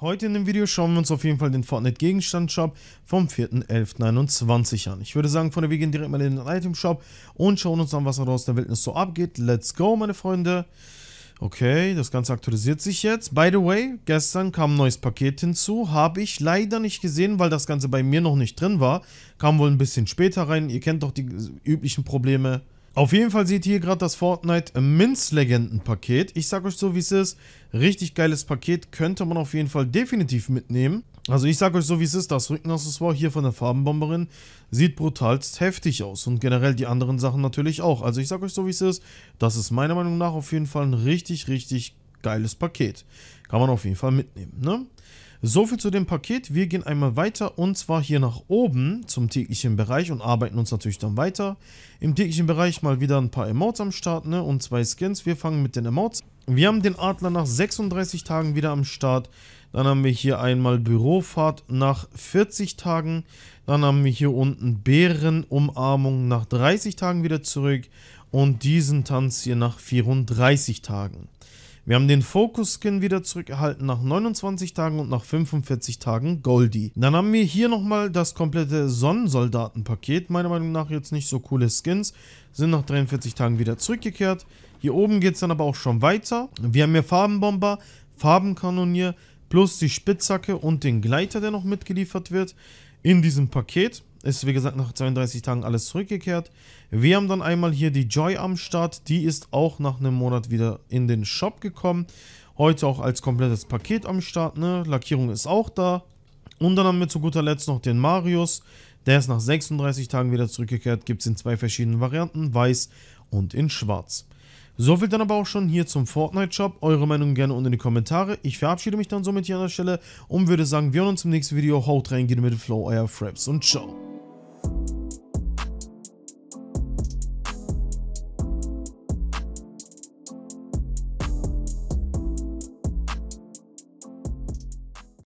Heute in dem Video schauen wir uns auf jeden Fall den Fortnite Gegenstand Shop vom 4.11.29 an. Ich würde sagen, von der Wege direkt mal in den Item Shop und schauen uns an, was aus der Wildnis so abgeht. Let's go, meine Freunde. Okay, das Ganze aktualisiert sich jetzt. By the way, gestern kam ein neues Paket hinzu. Habe ich leider nicht gesehen, weil das Ganze bei mir noch nicht drin war. Kam wohl ein bisschen später rein. Ihr kennt doch die üblichen Probleme. Auf jeden Fall seht ihr hier gerade das Fortnite Minz-Legenden-Paket. Ich sag euch so, wie es ist. Richtig geiles Paket. Könnte man auf jeden Fall definitiv mitnehmen. Also ich sag euch so, wie es ist. Das Rückenaccessoire hier von der Farbenbomberin sieht brutalst heftig aus. Und generell die anderen Sachen natürlich auch. Also ich sag euch so, wie es ist. Das ist meiner Meinung nach auf jeden Fall ein richtig, richtig Geiles Paket. Kann man auf jeden Fall mitnehmen. Ne? So viel zu dem Paket. Wir gehen einmal weiter und zwar hier nach oben zum täglichen Bereich und arbeiten uns natürlich dann weiter. Im täglichen Bereich mal wieder ein paar Emotes am Start ne? und zwei Skins. Wir fangen mit den Emotes. Wir haben den Adler nach 36 Tagen wieder am Start. Dann haben wir hier einmal Bürofahrt nach 40 Tagen. Dann haben wir hier unten Bärenumarmung nach 30 Tagen wieder zurück. Und diesen Tanz hier nach 34 Tagen. Wir haben den Focus-Skin wieder zurückerhalten nach 29 Tagen und nach 45 Tagen Goldie. Dann haben wir hier nochmal das komplette Sonnensoldaten-Paket. Meiner Meinung nach jetzt nicht so coole Skins. Sind nach 43 Tagen wieder zurückgekehrt. Hier oben geht es dann aber auch schon weiter. Wir haben hier Farbenbomber, Farbenkanonier, plus die Spitzhacke und den Gleiter, der noch mitgeliefert wird in diesem Paket. Ist wie gesagt nach 32 Tagen alles zurückgekehrt. Wir haben dann einmal hier die Joy am Start. Die ist auch nach einem Monat wieder in den Shop gekommen. Heute auch als komplettes Paket am Start. Ne? Lackierung ist auch da. Und dann haben wir zu guter Letzt noch den Marius. Der ist nach 36 Tagen wieder zurückgekehrt. Gibt es in zwei verschiedenen Varianten, weiß und in schwarz. So wird dann aber auch schon hier zum Fortnite-Shop. Eure Meinung gerne unten in die Kommentare. Ich verabschiede mich dann somit hier an der Stelle und würde sagen, wir hören uns im nächsten Video. Haut rein, geht mit dem Flow, euer Fraps und ciao.